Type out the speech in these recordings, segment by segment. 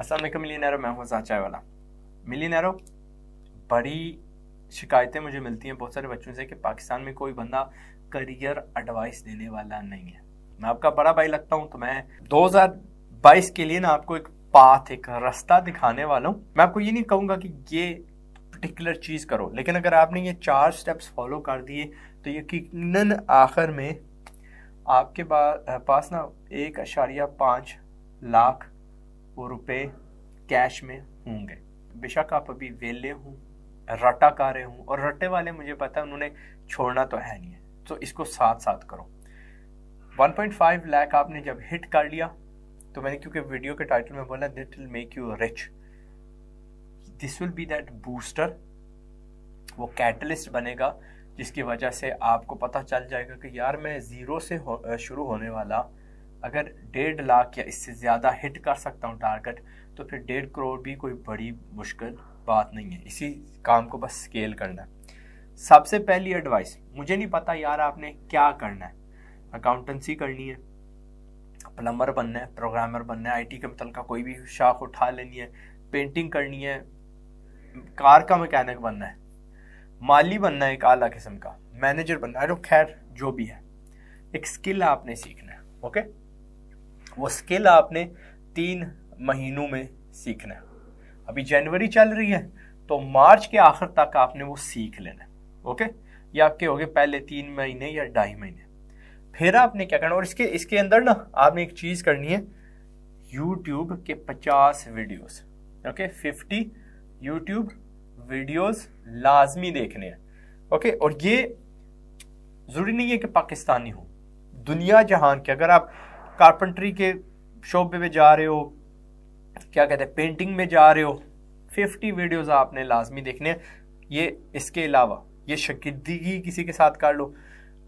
असलम मिलीनरो मैं हूँ चाय वाला मिलीनरो बड़ी शिकायतें मुझे मिलती हैं बहुत सारे बच्चों से कि पाकिस्तान में कोई बंदा करियर एडवाइस देने वाला नहीं है मैं आपका बड़ा भाई लगता हूँ तो मैं 2022 के लिए ना आपको एक पाथ एक रास्ता दिखाने वाला हूँ मैं आपको ये नहीं कहूँगा कि ये पर्टिकुलर चीज़ करो लेकिन अगर आपने ये चार स्टेप्स फॉलो कर दिए तो यकीन आखिर में आपके पास ना एक अशारिया पाँच लाख वो रुपए कैश में होंगे बेशक आप अभी वेले हूँ रटा का रहे हूँ और रटे वाले मुझे पता है उन्होंने छोड़ना तो है नहीं है तो इसको साथ साथ करो 1.5 लाख आपने जब हिट कर लिया तो मैंने क्योंकि वीडियो के टाइटल में बोला that will make you rich this will be that booster वो कैटलिस्ट बनेगा जिसकी वजह से आपको पता चल जाएगा कि यार मैं ज़ीरो से हो, शुरू होने वाला अगर डेढ़ लाख या इससे ज़्यादा हिट कर सकता हूँ टारगेट तो फिर डेढ़ करोड़ भी कोई बड़ी मुश्किल बात नहीं है इसी काम को बस स्केल करना है सबसे पहली एडवाइस मुझे नहीं पता यार आपने क्या करना है अकाउंटेंसी करनी है प्लम्बर बनना है प्रोग्रामर बनना है आईटी के मतलब कोई भी शाख उठा लेनी है पेंटिंग करनी है कार का मैकेनिक बनना है माली बनना है एक आला किस्म का मैनेजर बनना है खैर जो भी है एक स्किल आपने सीखना है ओके वो स्किल आपने तीन महीनों में सीखना है अभी जनवरी चल रही है तो मार्च के आखिर तक आपने वो सीख लेना है ओके या आपके हो गए पहले तीन महीने या ढाई महीने फिर आपने क्या करना और इसके इसके अंदर ना आपने एक चीज़ करनी है यूट्यूब के पचास videos okay fifty YouTube videos लाजमी देखने हैं ओके और ये ज़रूरी नहीं है कि पाकिस्तानी हो दुनिया जहान के अगर आप कारपेंट्री के शॉप में भी जा रहे हो क्या कहते हैं पेंटिंग में जा रहे हो फिफ्टी वीडियोस आपने लाजमी देखने ये इसके अलावा ये शकीदगी किसी के साथ कर लो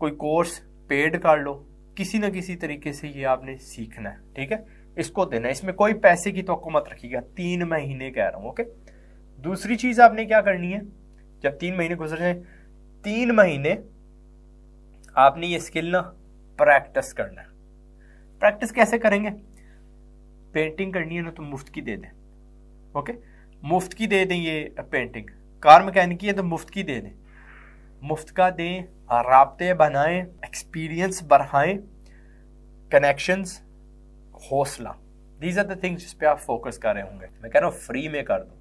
कोई कोर्स पेड कर लो किसी ना किसी तरीके से ये आपने सीखना है ठीक है इसको देना है इसमें कोई पैसे की तो मत रखिएगा तीन महीने कह रहा हूँ ओके दूसरी चीज़ आपने क्या करनी है जब तीन महीने गुजर जाए तीन महीने आपने ये स्किल ना प्रैक्टिस करना है प्रैक्टिस कैसे करेंगे पेंटिंग करनी है ना तो मुफ्त की दे दें ओके मुफ्त की दे दें ये पेंटिंग कार मैकेनिक की है तो मुफ्त की दे दें मुफ्त का दें रबते बनाएं एक्सपीरियंस बढ़ाएं कनेक्शंस हौसला दीज आर द थिंग्स जिस पे आप फोकस कर रहे होंगे मैं कह रहा हूँ फ्री में कर दो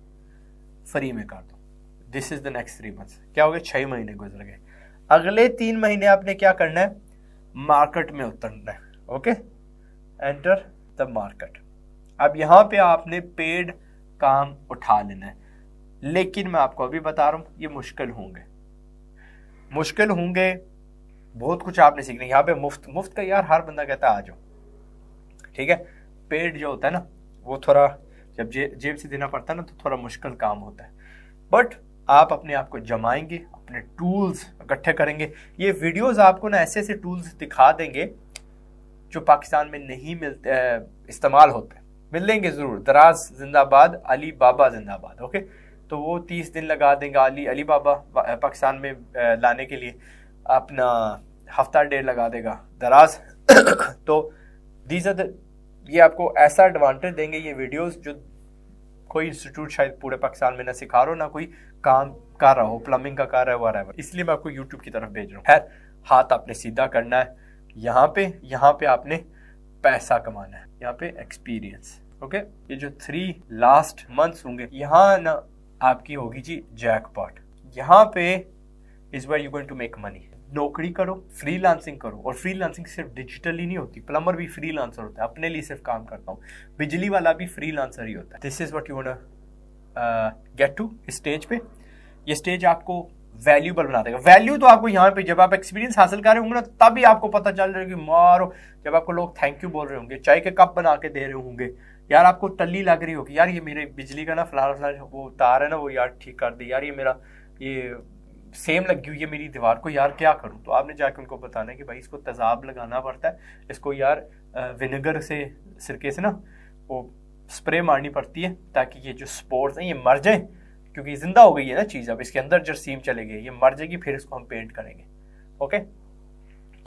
फ्री में कर दो this is the next three months क्या हो गया छः महीने गुजर गए अगले तीन महीने आपने क्या करना है मार्केट में उतरना है ओके एंटर द मार्केट अब यहाँ पे आपने पेड काम उठा लेना है लेकिन मैं आपको अभी बता रहा हूँ ये मुश्किल होंगे मुश्किल होंगे बहुत कुछ आपने सीखना यहाँ पे मुफ्त मुफ्त का यार हर बंदा कहता है आ जाओ ठीक है पेड जो होता है ना वो थोड़ा जब जे, जेब से देना पड़ता है ना तो थोड़ा मुश्किल काम होता है बट आप अपने आप को जमाएंगे अपने टूल्स इकट्ठे करेंगे ये वीडियोस आपको ना ऐसे ऐसे टूल्स दिखा देंगे जो पाकिस्तान में नहीं मिलते इस्तेमाल होते मिलेंगे ज़रूर दराज जिंदाबाद अली बाबा जिंदाबाद ओके तो वो तीस दिन लगा देंगे अली अली बाबा पाकिस्तान में लाने के लिए अपना हफ्ता डेढ़ लगा देगा दराज तो दीज आर ये आपको ऐसा एडवांटेज देंगे ये वीडियोस जो कोई इंस्टीट्यूट शायद पूरे पाकिस्तान में ना सिखा रहा हो ना कोई काम कर रहा हो प्लम्बिंग का कर रहा हो इसलिए मैं आपको यूट्यूब की तरफ भेज रहा हूँ खैर हाथ आपने सीधा करना है यहाँ पे यहाँ पे आपने पैसा कमाना है यहाँ पे एक्सपीरियंस ओके ये जो थ्री लास्ट मंथ्स होंगे यहाँ ना आपकी होगी जी जैकपॉट यहाँ पे is where you going to make money नौकरी करो फ्रीलांसिंग करो और फ्रीलांसिंग सिर्फ डिजिटली नहीं होती प्लम्बर भी फ्रीलांसर होता है अपने लिए सिर्फ काम करता हूँ बिजली वाला भी फ्रीलांसर ही होता है this is what you get to stage पे ये स्टेज आपको वैल्यूबल बना देगा वैल्यू तो आपको यहाँ पे जब आप एक्सपीरियंस हासिल कर रहे होंगे ना तभी आपको पता चल रहा है कि मारो जब आपको लोग थैंक यू बोल रहे होंगे चाय के कप बना के दे रहे होंगे यार आपको टल्ली लग रही होगी यार ये मेरे बिजली का ना फलाना फलाना वो तार है ना वो यार ठीक कर दे यार ये मेरा ये सेम लग गई ये मेरी दीवार को यार क्या करूँ तो आपने जाके उनको बताना है कि भाई इसको तेजाब लगाना पड़ता है इसको यार विनेगर से सिरके से ना वो स्प्रे मारनी पड़ती है ताकि ये जो स्पोर्ट्स हैं ये मर जाएँ क्योंकि जिंदा हो गई है ना चीज़ अब इसके अंदर जरसीम चले गए ये मर जाएगी फिर इसको हम पेंट करेंगे ओके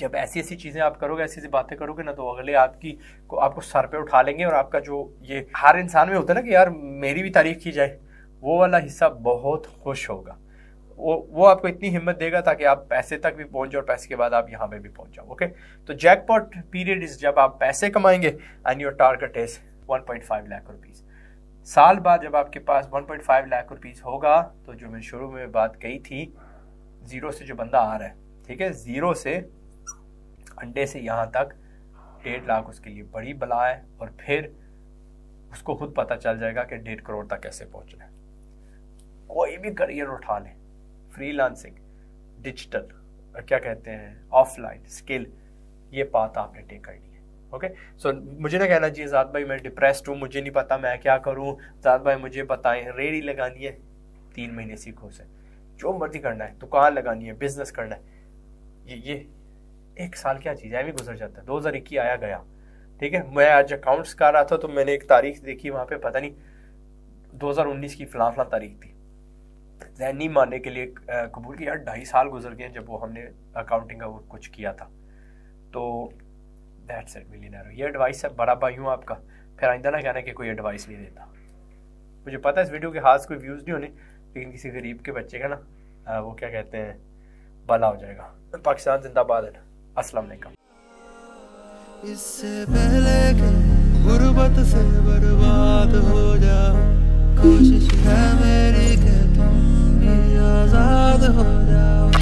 जब ऐसी ऐसी चीज़ें आप करोगे ऐसी ऐसी बातें करोगे ना तो अगले आपकी को आपको सर पे उठा लेंगे और आपका जो ये हर इंसान में होता है ना कि यार मेरी भी तारीफ की जाए वो वाला हिस्सा बहुत खुश होगा वो वो आपको इतनी हिम्मत देगा ताकि आप पैसे तक भी पहुंच जाओ और पैसे के बाद आप यहाँ पे भी पहुंच जाओ ओके तो जैकपॉट पीरियड इज जब आप पैसे कमाएंगे and your target is five lakh rupees साल बाद जब आपके पास 1.5 लाख रुपीस होगा तो जो मैंने शुरू में बात कही थी ज़ीरो से जो बंदा आ रहा है ठीक है ज़ीरो से अंडे से यहाँ तक डेढ़ लाख उसके लिए बड़ी बला है और फिर उसको खुद पता चल जाएगा कि डेढ़ करोड़ तक कैसे पहुंच है कोई भी करियर उठा लें फ्रीलांसिंग डिजिटल क्या कहते हैं ऑफलाइन स्किल ये बात आपने टेक कर ली ओके सो मुझे ना कहना चाहिए जात भाई मैं डिप्रेस्ड हूँ मुझे नहीं पता मैं क्या करूँ जात भाई मुझे बताएं रेड़ी लगानी है तीन महीने सीखो से जो मर्जी करना है दुकान लगानी है बिजनेस करना है ये ये एक साल क्या चीज़ है भी गुजर जाता है दो हज़ार इक्कीस आया गया ठीक है मैं आज अकाउंट्स कर रहा था तो मैंने एक तारीख देखी वहाँ पे पता नहीं 2019 की फला फला तारीख थी जहन नहीं मानने के लिए कबूल किया ढाई साल गुजर गए जब वो हमने अकाउंटिंग का वो कुछ किया था तो दैट्स इट मिली मिलीनर ये एडवाइस है बड़ा भाई हूँ आपका फिर आइंदा ना कहना कि कोई एडवाइस नहीं देता मुझे पता है इस वीडियो के खास कोई व्यूज़ नहीं होने लेकिन किसी गरीब के बच्चे का ना वो क्या कहते हैं भला हो जाएगा पाकिस्तान जिंदाबाद है असलम इससे पहले गुरबत से बर्बाद हो जा कोशिश है मेरी के तुम भी आज़ाद हो जाओ